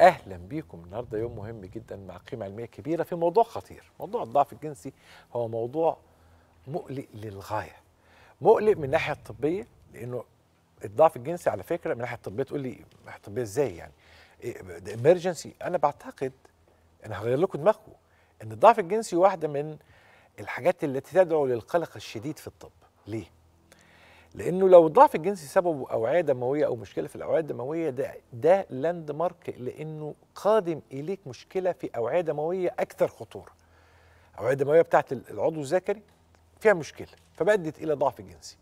اهلا بيكم النهارده يوم مهم جدا مع قيمه علميه كبيره في موضوع خطير موضوع الضعف الجنسي هو موضوع مقلق للغايه مقلق من الناحيه الطبيه لانه الضعف الجنسي على فكره من الناحيه الطبيه تقول لي الناحيه الطبيه ازاي يعني ده إيه، امرجنسي انا بعتقد انا هغير لكم دماغكم ان الضعف الجنسي واحده من الحاجات التي تدعو للقلق الشديد في الطب ليه لانه لو الضعف الجنسي سببه اوعيه دمويه او مشكله في الاوعيه الدمويه ده ده لاند مارك لانه قادم اليك مشكله في اوعيه دمويه اكثر خطوره. الاوعيه الدمويه بتاعت العضو الذكري فيها مشكله فبادت الى ضعف جنسي.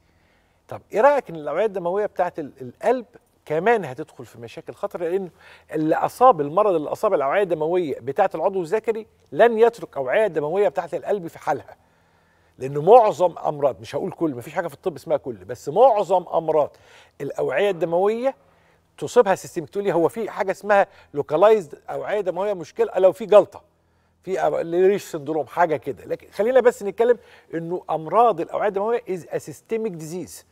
طب ايه رايك ان الاوعيه الدمويه بتاعت القلب كمان هتدخل في مشاكل خطر لان اللي اصاب المرض اللي اصاب الاوعيه الدمويه بتاعه العضو الذكري لن يترك اوعيه دمويه بتاعه القلب في حالها لان معظم امراض مش هقول كل مفيش حاجه في الطب اسمها كل بس معظم امراض الاوعيه الدمويه تصيبها سيستمك تقول لي هو في حاجه اسمها لوكالايزد اوعيه دمويه مشكله لو في جلطه في ريش سندروم حاجه كده لكن خلينا بس نتكلم انه امراض الاوعيه الدمويه از سيستميك ديزيز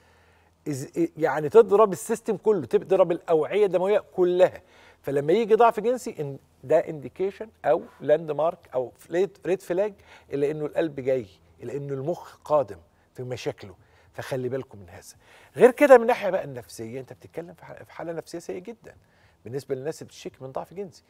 يعني تضرب السيستم كله تضرب الاوعيه الدمويه كلها فلما يجي ضعف جنسي إن ده انديكيشن او لاند مارك او ريد فلاج الا انه القلب جاي لأن المخ قادم في مشاكله فخلي بالكم من هذا غير كده من ناحية بقى النفسية أنت بتتكلم في حالة نفسية سيئة جدا بالنسبة للناس اللي بتشك من ضعف جنسي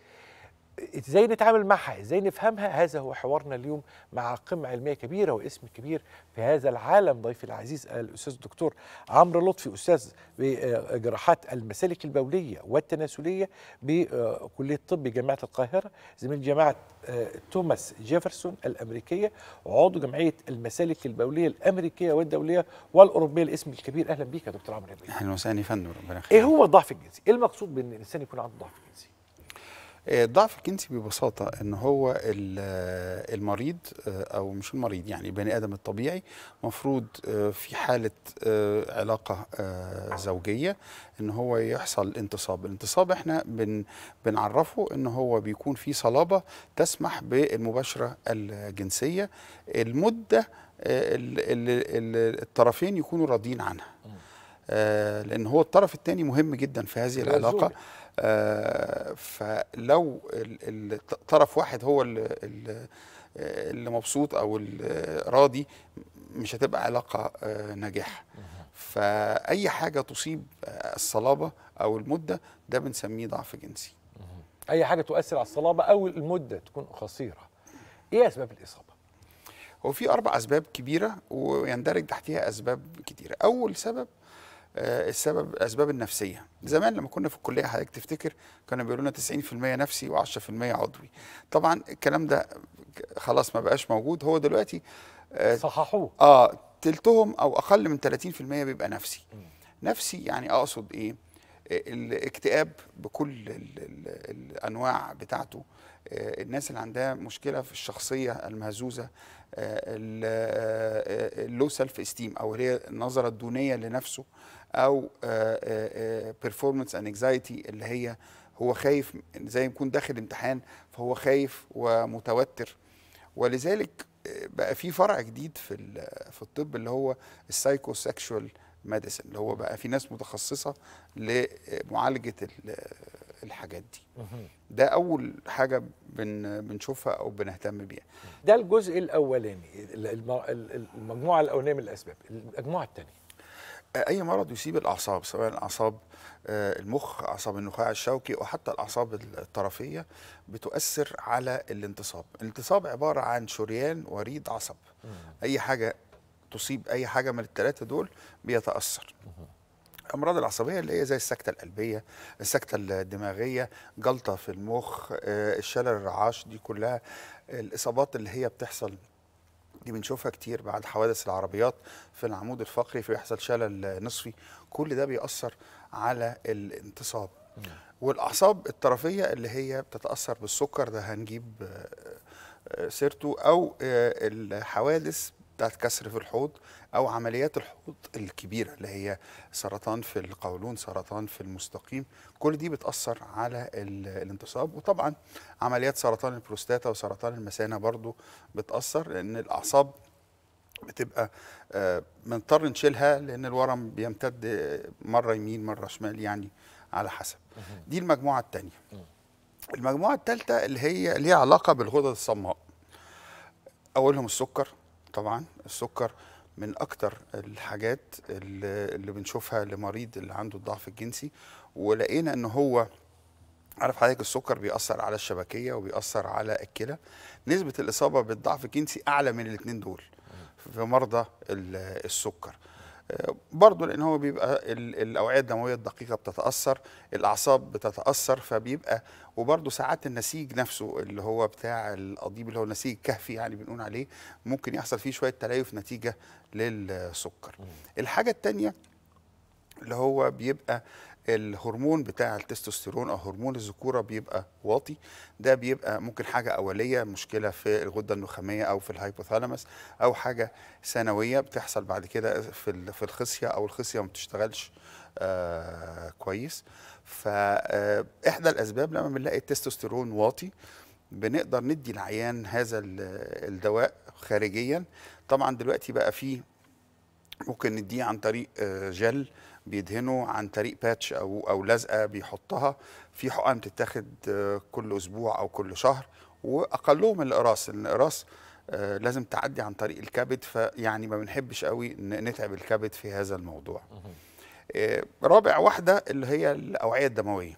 ازاي نتعامل معها ازاي نفهمها هذا هو حوارنا اليوم مع قمة علمية كبيرة واسم كبير في هذا العالم ضيفي العزيز الأستاذ الدكتور عمرو لطفي أستاذ بجراحات المسالك البولية والتناسلية بكلية طب جامعة القاهرة زميل جامعة آه، توماس جيفرسون الأمريكية وعضو جمعية المسالك البولية الأمريكية والدولية والأوروبية الاسم الكبير أهلا بك يا دكتور عمرو أهلا وسهلا يا فندم ربنا إيه يخليك إيه هو الضعف الجنسي؟ إيه المقصود بأن الإنسان يكون عنده ضعف جنسي؟ الضعف آه، الجنسي ببساطة ان هو آه، المريض آه، او مش المريض يعني البني ادم الطبيعي مفروض في حالة علاقة زوجية ان هو يحصل انتصاب الانتصاب احنا بن بنعرفه ان هو بيكون في صلابة تسمح بالمباشرة الجنسية المدة اللي الطرفين يكونوا راضيين عنها لان هو الطرف الثاني مهم جدا في هذه العلاقة آه، فلو الطرف واحد هو اللي اللي مبسوط او راضي مش هتبقى علاقه آه، ناجحه فاي حاجه تصيب آه، الصلابه او المده ده بنسميه ضعف جنسي اي حاجه تؤثر على الصلابه او المده تكون قصيره ايه اسباب الاصابه هو في اربع اسباب كبيره ويندرج تحتها اسباب كتيره اول سبب آه، السبب الاسباب النفسيه زمان لما كنا في الكليه حضرتك تفتكر كانوا بيقولوا لنا 90% نفسي و10% عضوي طبعا الكلام ده خلاص ما بقاش موجود هو دلوقتي آه، صححوه اه تلتهم او اقل من 30% بيبقى نفسي نفسي يعني اقصد ايه الاكتئاب بكل الـ الـ الانواع بتاعته آه، الناس اللي عندها مشكله في الشخصيه المهزوزه اللو سيلف استيم او اللي هي النظره الدونيه لنفسه او بيرفورمانس آه، انكزايتي آه، آه، اللي هي هو خايف زي ما يكون داخل امتحان فهو خايف ومتوتر ولذلك بقى في فرع جديد في في الطب اللي هو السايكو سيكشوال ميديسن اللي هو بقى في ناس متخصصه لمعالجه الحاجات دي ده اول حاجه بن بنشوفها او بنهتم بيها ده الجزء الاولاني المجموعه الاولانيه من الاسباب المجموعه الثانيه اي مرض يصيب الاعصاب سواء الاعصاب آه، المخ اعصاب النخاع الشوكي او حتى الاعصاب الطرفيه بتؤثر على الانتصاب الانتصاب عباره عن شريان وريد عصب اي حاجه تصيب اي حاجه من الثلاثه دول بيتاثر الامراض العصبيه اللي هي زي السكته القلبيه السكته الدماغيه جلطه في المخ آه، الشلل الرعاش دي كلها الاصابات اللي هي بتحصل دي بنشوفها كتير بعد حوادث العربيات في العمود الفقري بيحصل شلل نصفي كل ده بيأثر على الانتصاب والاعصاب الطرفيه اللي هي بتتاثر بالسكر ده هنجيب آه، آه، سيرته او آه، الحوادث بتاعت كسر في الحوض او عمليات الحوض الكبيره اللي هي سرطان في القولون سرطان في المستقيم كل دي بتاثر على الانتصاب وطبعا عمليات سرطان البروستاتا وسرطان المثانه برضو بتاثر لان الاعصاب بتبقى آه، بنضطر نشيلها لان الورم بيمتد مره يمين مره شمال يعني على حسب دي المجموعه الثانيه المجموعه الثالثه اللي هي ليها علاقه بالغدد الصماء اولهم السكر طبعا السكر من اكتر الحاجات اللي بنشوفها لمريض اللي عنده الضعف الجنسي ولقينا ان هو عارف حضرتك السكر بيأثر على الشبكية وبيأثر على الكلى نسبة الإصابة بالضعف الجنسي أعلى من الاثنين دول في مرضى السكر برضه لان هو بيبقى الاوعيه الدمويه الدقيقه بتتاثر الاعصاب بتتاثر فبيبقى وبرضه ساعات النسيج نفسه اللي هو بتاع القضيب اللي هو نسيج كهفي يعني بنقول عليه ممكن يحصل فيه شويه تليف نتيجه للسكر الحاجه الثانيه اللي هو بيبقى الهرمون بتاع التستوستيرون او هرمون الذكوره بيبقى واطي ده بيبقى ممكن حاجه اوليه مشكله في الغده النخاميه او في الهايبوثالامس او حاجه ثانويه بتحصل بعد كده في في الخصيه او الخصيه ما بتشتغلش آه، كويس فاحدى آه، الاسباب لما بنلاقي التستوستيرون واطي بنقدر ندي العيان هذا الدواء خارجيا طبعا دلوقتي بقى فيه ممكن نديه عن طريق آه، جل بيدهنوا عن طريق باتش او او لزقه بيحطها في حقن بتتاخد آه، كل اسبوع او كل شهر واقلهم القراص لان القراص آه، لازم تعدي عن طريق الكبد فيعني ما بنحبش قوي نتعب الكبد في هذا الموضوع آه، رابع واحده اللي هي الاوعيه الدمويه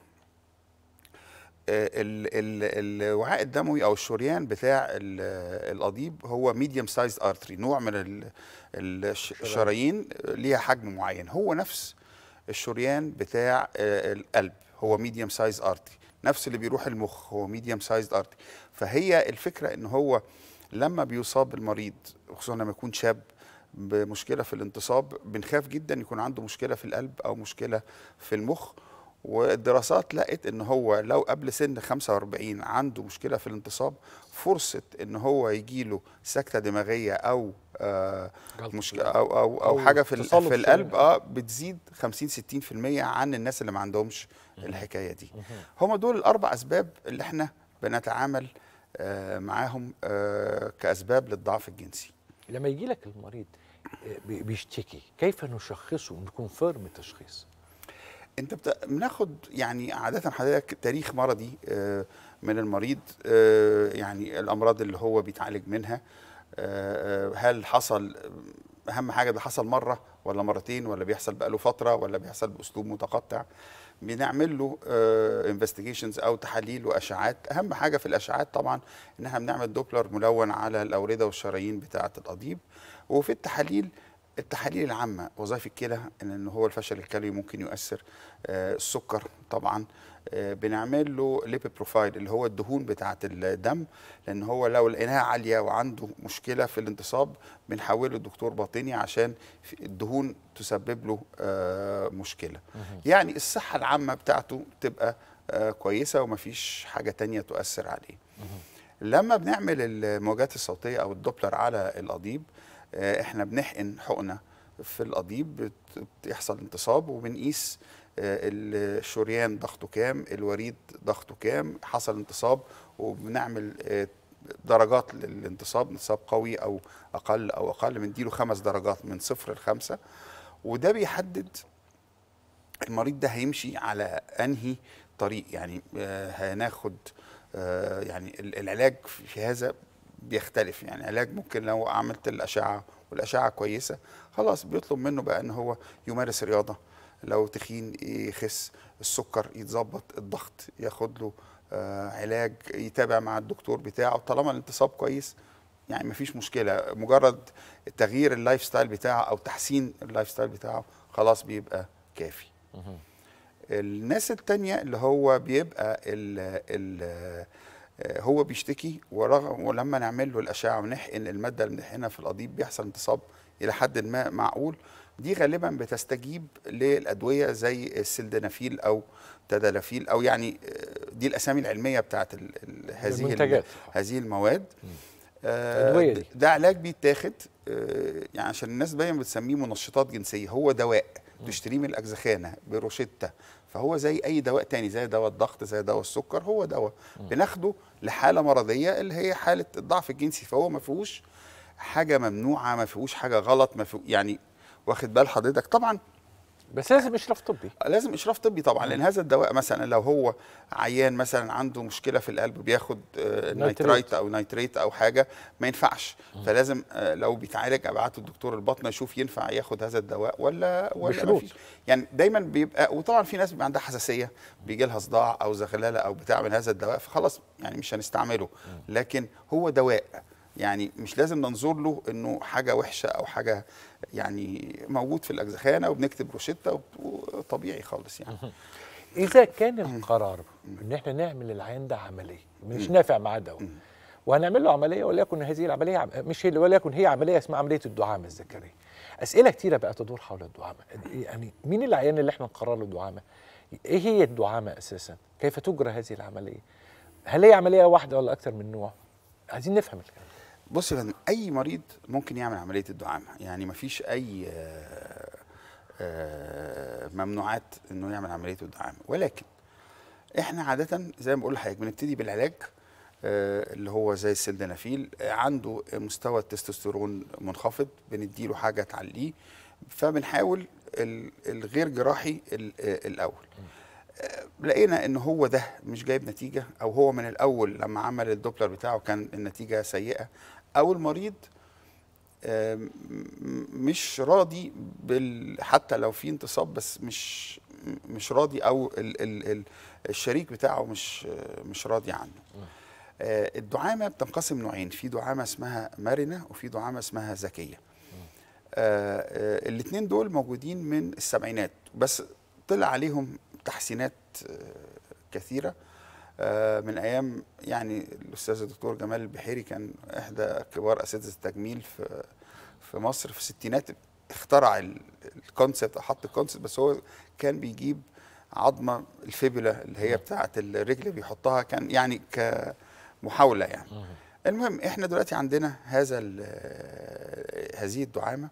الوعاء الدموي او الشريان بتاع القضيب هو ميديوم سايز ارتري نوع من الشرايين ليها حجم معين هو نفس الشريان بتاع آه، القلب هو ميديم سايز ارتري نفس اللي بيروح المخ هو ميديم سايز ارتري فهي الفكره ان هو لما بيصاب المريض خصوصا لما يكون شاب بمشكله في الانتصاب بنخاف جدا يكون عنده مشكله في القلب او مشكله في المخ والدراسات لقت ان هو لو قبل سن 45 عنده مشكله في الانتصاب فرصه ان هو يجيله سكته دماغيه او آه، مش او او او حاجه في في القلب اه بتزيد 50 60% عن الناس اللي ما عندهمش الحكايه دي هم دول الاربع اسباب اللي احنا بنتعامل آه، معاهم آه، كاسباب للضعف الجنسي لما يجي لك المريض بيشتكي كيف نشخصه فيرم التشخيص انت بناخد يعني عاده حضرتك تاريخ مرضي من المريض يعني الامراض اللي هو بيتعالج منها هل حصل اهم حاجه ده حصل مره ولا مرتين ولا بيحصل بقاله فتره ولا بيحصل باسلوب متقطع بنعمل له انفستيجيشنز آه، او تحاليل واشعات اهم حاجه في الاشعات طبعا ان احنا بنعمل دوبلر ملون على الاورده والشرايين بتاعه القضيب وفي التحاليل التحاليل العامه وظائف الكلى ان هو الفشل الكلوي ممكن يؤثر آه، السكر طبعا آه، بنعمل له ليبي بروفايل اللي هو الدهون بتاعه الدم لان هو لو لقيناها عاليه وعنده مشكله في الانتصاب بنحوله لدكتور باطني عشان الدهون تسبب له آه، مشكله يعني الصحه العامه بتاعته تبقى كويسه ومفيش حاجه تانية تؤثر عليه لما بنعمل الموجات الصوتيه او الدوبلر على القضيب آه، احنا بنحقن حقنه في القضيب بيحصل انتصاب وبنقيس آه، الشريان ضغطه كام الوريد ضغطه كام حصل انتصاب وبنعمل آه، درجات للانتصاب انتصاب قوي او اقل او اقل بنديله خمس درجات من صفر لخمسه وده بيحدد المريض ده هيمشي على انهي طريق يعني هناخد يعني العلاج في هذا بيختلف يعني علاج ممكن لو عملت الاشعه والاشعه كويسه خلاص بيطلب منه بقى ان هو يمارس رياضه لو تخين يخس السكر يتظبط الضغط ياخد له آه علاج يتابع مع الدكتور بتاعه طالما الانتصاب كويس يعني مفيش مشكله مجرد تغيير اللايف ستايل بتاعه او تحسين اللايف ستايل بتاعه خلاص بيبقى كافي الناس التانية اللي هو بيبقى ال آه، هو بيشتكي ورغم ولما نعمل له الاشعه ونحقن الماده اللي بنحقنها في القضيب بيحصل انتصاب الى حد ما معقول دي غالبا بتستجيب للادويه زي السلدنافيل او تدلافيل او يعني آه، دي الاسامي العلميه بتاعت هذه هذه المواد آه ده علاج بيتاخد آه يعني عشان الناس دايما بتسميه منشطات جنسيه هو دواء تشتريه من الاجزخانه بروشته فهو زي اي دواء تاني زي دواء الضغط زي دواء السكر هو دواء بناخده لحاله مرضيه اللي هي حاله الضعف الجنسي فهو ما فيهوش حاجه ممنوعه ما فيهوش حاجه غلط ما فيه يعني واخد بال حضرتك طبعا بس لازم اشراف طبي لازم اشراف طبي طبعا لان هذا الدواء مثلا لو هو عيان مثلا عنده مشكله في القلب بياخد آه، نايترايت او نايتريت او حاجه ما ينفعش فلازم آه، لو بيتعالج ابعته الدكتور الباطنه يشوف ينفع ياخد هذا الدواء ولا ولا بشروط. يعني دايما بيبقى وطبعا في ناس بيبقى عندها حساسيه بيجي لها صداع او زغلله او بتاع من هذا الدواء فخلاص يعني مش هنستعمله لكن هو دواء يعني مش لازم ننظر له انه حاجه وحشه او حاجه يعني موجود في الاجزخانه وبنكتب روشته وطبيعي خالص يعني اذا كان القرار ان احنا نعمل العيان ده عمليه مش نافع معاه دواء وهنعمل له عمليه وليكن هذه العمليه مش هي وليكن هي عمليه اسمها عمليه الدعامه الذكريه اسئله كتيره بقى تدور حول الدعامه يعني مين العيان اللي احنا نقرر له الدعامه ايه هي الدعامه اساسا كيف تجرى هذه العمليه هل هي عمليه واحده ولا اكثر من نوع عايزين نفهم الكلام بص يا فندم اي مريض ممكن يعمل عمليه الدعامه يعني ما فيش اي آه، آه، ممنوعات انه يعمل عمليه الدعامه ولكن احنا عاده زي ما بقول لحضرتك بنبتدي بالعلاج آه، اللي هو زي السلدنافيل عنده مستوى التستوستيرون منخفض بنديله حاجه تعليه فبنحاول الغير جراحي الاول لقينا ان هو ده مش جايب نتيجه او هو من الاول لما عمل الدوبلر بتاعه كان النتيجه سيئه او المريض آه، مش راضي بال حتى لو في انتصاب بس مش مش راضي او ال ال الشريك بتاعه مش مش راضي عنه آه، الدعامه بتنقسم نوعين في دعامه اسمها مرنه وفي دعامه اسمها ذكيه آه، الاثنين دول موجودين من السبعينات بس طلع عليهم تحسينات كثيره آه، من ايام يعني الاستاذ الدكتور جمال البحيري كان احدى كبار اساتذه التجميل في في مصر في الستينات اخترع الكونسبت حط الكونسبت بس هو كان بيجيب عظمه الفيبولا اللي هي بتاعه الرجل بيحطها كان يعني كمحاوله يعني المهم احنا دلوقتي عندنا هذا هذه الدعامه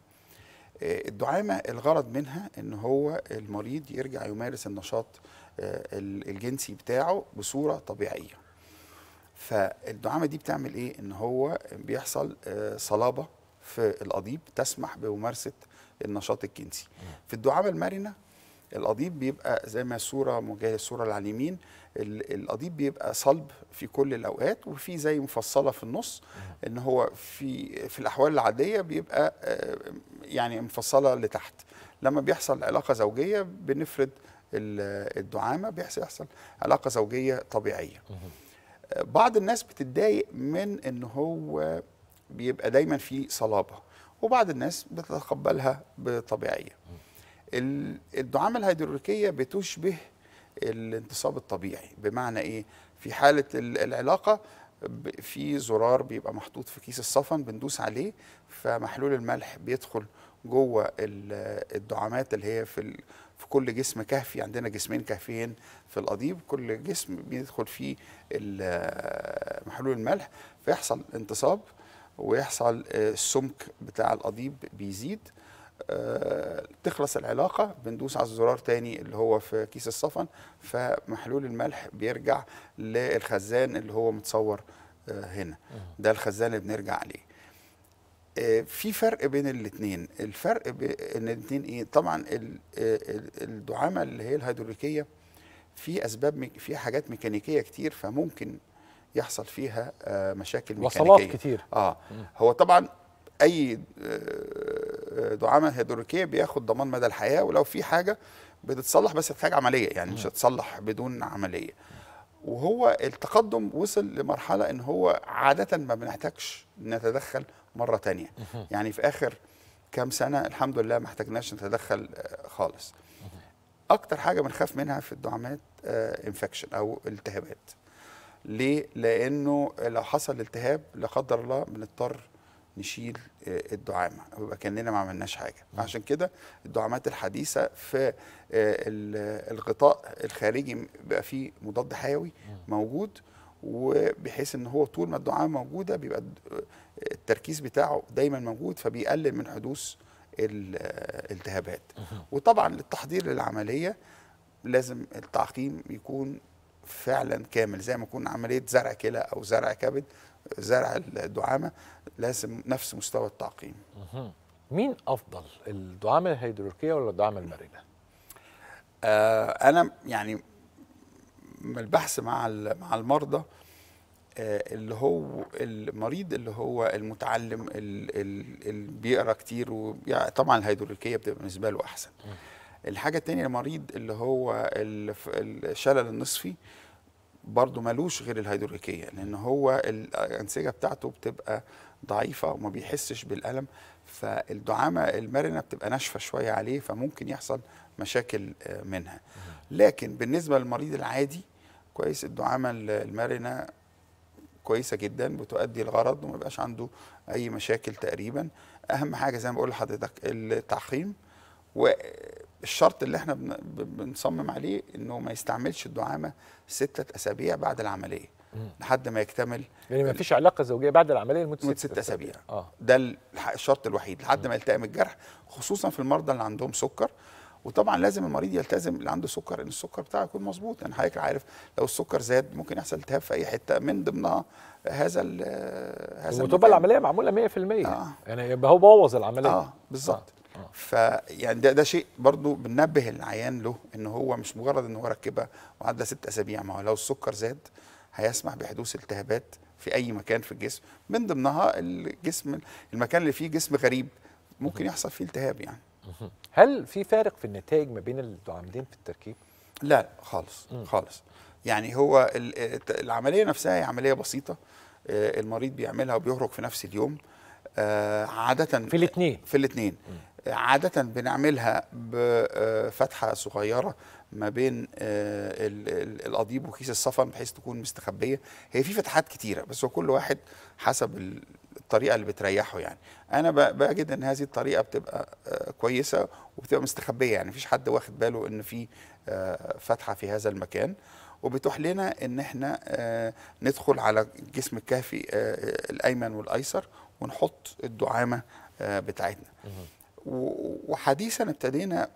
آه، الدعامه الغرض منها ان هو المريض يرجع يمارس النشاط آه، الجنسي بتاعه بصوره طبيعيه فالدعامه دي بتعمل ايه ان هو بيحصل آه، صلابه في القضيب تسمح بممارسه النشاط الجنسي في الدعامه المرنه القضيب بيبقى زي ما الصوره موجهه الصوره اللي على اليمين القضيب بيبقى صلب في كل الاوقات وفي زي مفصله في النص ان هو في في الاحوال العاديه بيبقى آه، يعني مفصله لتحت لما بيحصل علاقه زوجيه بنفرد الدعامه بيحصل علاقه زوجيه طبيعيه بعض الناس بتتضايق من ان هو بيبقى دايما في صلابه وبعض الناس بتتقبلها بطبيعيه الدعامه الهيدروليكيه بتشبه الانتصاب الطبيعي بمعنى ايه في حاله العلاقه في زرار بيبقى محطوط في كيس الصفن بندوس عليه فمحلول الملح بيدخل جوه الدعامات اللي هي في في كل جسم كهفي عندنا جسمين كهفيين في القضيب كل جسم بيدخل فيه آه، محلول الملح فيحصل انتصاب ويحصل آه، السمك بتاع القضيب بيزيد آه، تخلص العلاقه بندوس على الزرار تاني اللي هو في كيس الصفن فمحلول الملح بيرجع للخزان اللي هو متصور هنا ده الخزان اللي بنرجع عليه آه، في فرق بين الاثنين الفرق بين الاثنين ايه طبعا آه، الدعامه اللي هي الهيدروليكيه في اسباب في حاجات ميكانيكيه كتير فممكن يحصل فيها آه، مشاكل ميكانيكيه وصلات كتير اه هو طبعا اي دعامه هيدروليكيه بياخد ضمان مدى الحياه ولو في حاجه بتتصلح بس تحتاج عمليه يعني مش هتصلح بدون عمليه وهو التقدم وصل لمرحله ان هو عاده ما بنحتاجش نتدخل مره تانية يعني في اخر كام سنه الحمد لله ما احتاجناش نتدخل آه، خالص اكتر حاجه بنخاف منها في الدعامات انفكشن آه، او التهابات ليه لانه لو حصل التهاب لا قدر الله بنضطر نشيل آه، الدعامه ويبقى كاننا ما عملناش حاجه عشان كده الدعامات الحديثه في آه، الغطاء الخارجي بيبقى فيه مضاد حيوي موجود وبحيث ان هو طول ما الدعامه موجوده بيبقى آه، التركيز بتاعه دايما موجود فبيقلل من حدوث الالتهابات وطبعا للتحضير للعمليه لازم التعقيم يكون فعلا كامل زي ما يكون عمليه زرع كلى او زرع كبد زرع الدعامه لازم نفس مستوى التعقيم. مين افضل الدعامه الهيدروليكيه ولا الدعامه المرنه؟ آه انا يعني من البحث مع مع المرضى آه، اللي هو المريض اللي هو المتعلم اللي بيقرا كتير يعني طبعا الهيدروليكيه بتبقى بالنسبه له احسن. الحاجه الثانيه المريض اللي هو الشلل النصفي برضه ملوش غير الهيدروليكيه لان هو الانسجه بتاعته بتبقى ضعيفه وما بيحسش بالالم فالدعامه المرنه بتبقى ناشفه شويه عليه فممكن يحصل مشاكل آه، منها لكن بالنسبه للمريض العادي كويس الدعامه المرنه كويسه جدا بتؤدي الغرض وما بيبقاش عنده اي مشاكل تقريبا اهم حاجه زي ما بقول لحضرتك التعقيم والشرط اللي احنا بنصمم عليه انه ما يستعملش الدعامه سته اسابيع بعد العمليه لحد ما يكتمل يعني ما فيش علاقه زوجيه بعد العمليه لمده ست, ست اسابيع آه. ده الشرط الوحيد لحد ما يلتئم الجرح خصوصا في المرضى اللي عندهم سكر وطبعا لازم المريض يلتزم اللي عنده سكر ان السكر بتاعه يكون مظبوط يعني حضرتك عارف لو السكر زاد ممكن يحصل التهاب في اي حته من ضمنها هذا هذا وتبقى العمليه معموله 100% آه. يعني يبقى هو بوظ العمليه اه بالظبط آه. آه. فيعني ده ده شيء برضو بننبه العيان له ان هو مش مجرد ان هو ركبها وعدى ست اسابيع ما هو لو السكر زاد هيسمح بحدوث التهابات في اي مكان في الجسم من ضمنها الجسم المكان اللي فيه جسم غريب ممكن يحصل فيه التهاب يعني هل في فارق في النتائج ما بين العاملين في التركيب لا خالص خالص يعني هو العمليه نفسها هي عمليه بسيطه آه، المريض بيعملها وبيهرج في نفس اليوم آه، عاده في الاثنين في الاثنين عادة بنعملها بفتحة صغيرة ما بين آه، القضيب وكيس الصفن بحيث تكون مستخبية هي في فتحات كتيرة بس هو كل واحد حسب الطريقة اللي بتريحه يعني أنا بجد إن هذه الطريقة بتبقى آه، كويسة وبتبقى مستخبية يعني مفيش حد واخد باله إن في آه، فتحة في هذا المكان وبتوح لنا إن إحنا ندخل على الجسم الكهفي الأيمن والأيسر ونحط الدعامة بتاعتنا وحديثا ابتدينا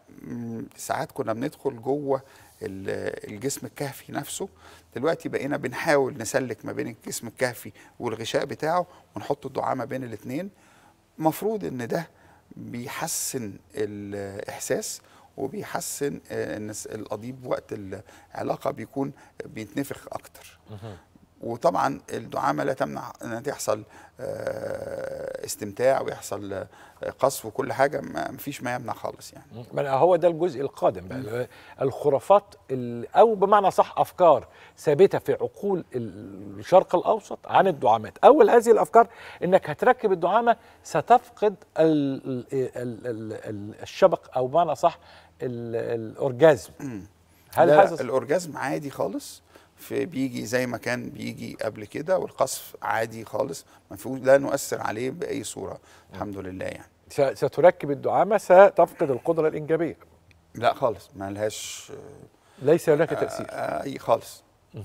ساعات كنا بندخل جوه الجسم الكهفي نفسه دلوقتي بقينا بنحاول نسلك ما بين الجسم الكهفي والغشاء بتاعه ونحط الدعاء ما بين الاثنين مفروض ان ده بيحسن الاحساس وبيحسن آه، ان القضيب وقت العلاقه بيكون بيتنفخ اكتر وطبعا الدعامه لا تمنع ان تحصل آه، استمتاع ويحصل آه، قصف وكل حاجه ما فيش ما يمنع خالص يعني هو ده الجزء القادم بقى الخرافات او بمعنى صح افكار ثابته في عقول الشرق الاوسط عن الدعامات اول هذه الافكار انك هتركب الدعامه ستفقد الشبق او بمعنى صح الاورجازم هل هذا الاورجازم عادي خالص في بيجي زي ما كان بيجي قبل كده والقصف عادي خالص ما لا نؤثر عليه باي صوره الحمد لله يعني ستركب الدعامه ستفقد القدره الانجابيه لا خالص ما لهاش ليس هناك تاثير آه، آه، اي خالص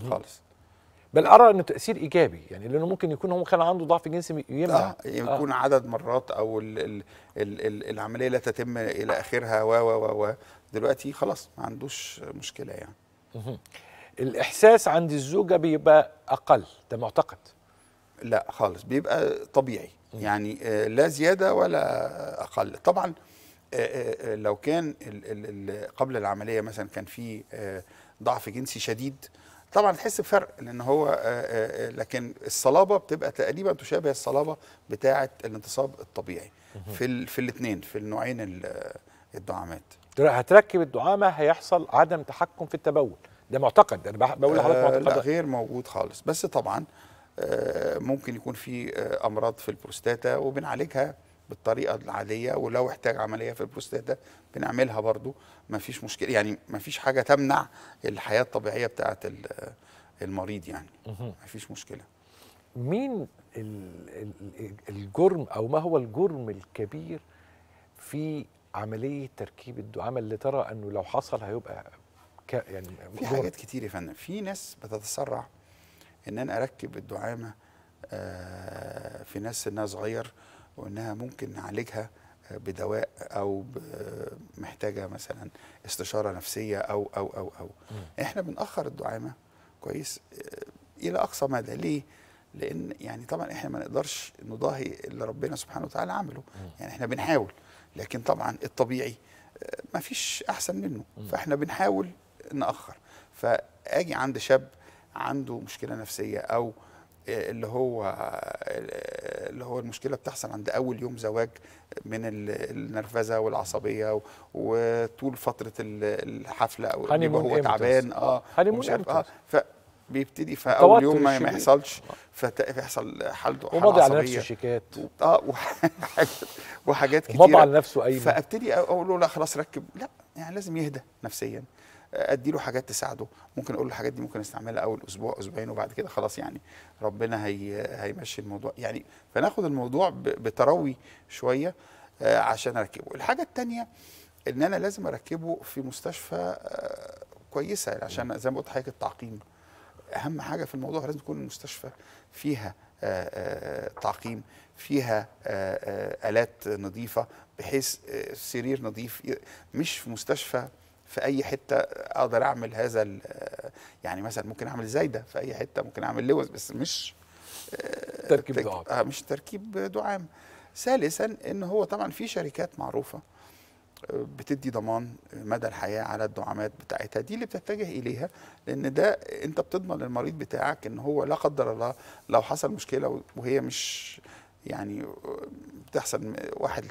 خالص بل ارى انه تاثير ايجابي يعني لانه ممكن يكون هو كان عنده ضعف جنسي يمنع آه يكون آه. عدد مرات او الـ الـ الـ الـ العمليه لا تتم الى اخرها و و و دلوقتي خلاص ما عندوش مشكله يعني الإحساس عند الزوجة بيبقى أقل ده معتقد لا خالص بيبقى طبيعي يعني آه، لا زيادة ولا أقل طبعا آه، آه، لو كان قبل العملية مثلا كان في ضعف جنسي شديد طبعا تحس بفرق لان هو لكن الصلابه بتبقى تقريبا تشابه الصلابه بتاعه الانتصاب الطبيعي في في الاثنين في النوعين الدعامات هتركب الدعامه هيحصل عدم تحكم في التبول ده معتقد انا بقول لحضرتك آه، معتقد غير موجود خالص بس طبعا آه، ممكن يكون في آه، امراض في البروستاتا وبنعالجها بالطريقه العاديه ولو احتاج عمليه في البروستاتا بنعملها برضو ما فيش مشكله يعني ما فيش حاجه تمنع الحياه الطبيعيه بتاعه المريض يعني ما فيش مشكله مين الجرم او ما هو الجرم الكبير في عمليه تركيب الدعامه اللي ترى انه لو حصل هيبقى ك يعني في حاجات كتير يا فندم في ناس بتتسرع ان انا اركب الدعامه آه، في ناس انها صغير وانها ممكن نعالجها آه، بدواء او محتاجه مثلا استشاره نفسيه او او او او م. احنا بنأخر الدعامه كويس آه، الى اقصى مدى ليه؟ لان يعني طبعا احنا ما نقدرش نضاهي اللي ربنا سبحانه وتعالى عمله م. يعني احنا بنحاول لكن طبعا الطبيعي ما فيش احسن منه م. فاحنا بنحاول ناخر فاجي عند شاب عنده مشكله نفسيه او آه، اللي هو آه، اللي هو المشكله بتحصل عند اول يوم زواج من النرفزه والعصبيه وطول فتره الحفله او هو تعبان اه مش عارف اه فبيبتدي فاول يوم ما, ما يحصلش فيحصل حالته حاله عصبيه على نفسه شيكات اه وحاجات كتير مضى على نفسه أيوه فابتدي اقول له لا خلاص ركب لا يعني لازم يهدى نفسيا ادي له حاجات تساعده ممكن اقول له الحاجات دي ممكن استعملها اول اسبوع اسبوعين وبعد كده خلاص يعني ربنا هي هيمشي الموضوع يعني فناخد الموضوع بتروي شويه آه، عشان اركبه الحاجه الثانيه ان انا لازم اركبه في مستشفى آه، كويسه عشان زي ما قلت حاجة التعقيم اهم حاجه في الموضوع لازم تكون المستشفى فيها آه، تعقيم فيها الات نظيفه بحيث سرير نظيف مش في مستشفى في اي حته اقدر اعمل هذا يعني مثلا ممكن اعمل زايده في اي حته ممكن اعمل لوز بس مش آه، تركيب دعام آه مش تركيب دعام ثالثا ان هو طبعا في شركات معروفه آه، بتدي ضمان مدى الحياه على الدعامات بتاعتها دي اللي بتتجه اليها لان ده انت بتضمن للمريض بتاعك ان هو لا قدر الله لو حصل مشكله وهي مش يعني آه، بتحصل 1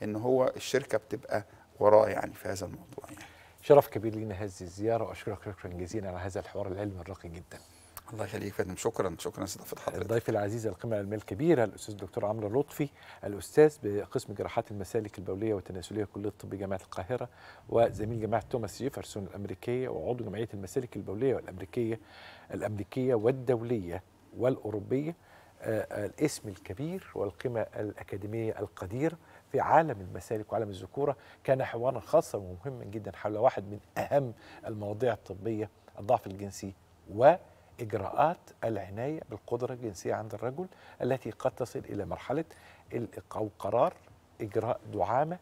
2% ان هو الشركه بتبقى وراء يعني في هذا الموضوع يعني. شرف كبير لينا هذه الزياره واشكرك شكرا جزيلا على هذا الحوار العلمي الراقي جدا. الله يخليك فندم شكرا شكرا استضافه حضرتك الضيف العزيز القيمه العلميه الكبيره الاستاذ الدكتور عمرو لطفي الاستاذ بقسم جراحات المسالك البوليه والتناسليه كليه الطب جامعه القاهره وزميل جامعه توماس جيفرسون الامريكيه وعضو جمعيه المسالك البوليه والامريكيه الامريكيه والدوليه والاوروبيه آه، آه، الاسم الكبير والقيمه الاكاديميه القديره في عالم المسالك وعالم الذكورة كان حوارا خاصا ومهما جدا حول واحد من أهم المواضيع الطبية الضعف الجنسي وإجراءات العناية بالقدرة الجنسية عند الرجل التي قد تصل إلى مرحلة أو قرار إجراء دعامة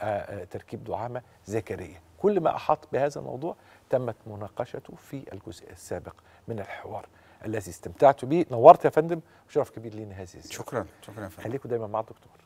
آه، آه، تركيب دعامة ذكرية كل ما أحاط بهذا الموضوع تمت مناقشته في الجزء السابق من الحوار الذي استمتعت به نورت يا فندم وشرف كبير لنا هذه الزيارة. شكرا شكرا فندم خليكم دايما مع الدكتور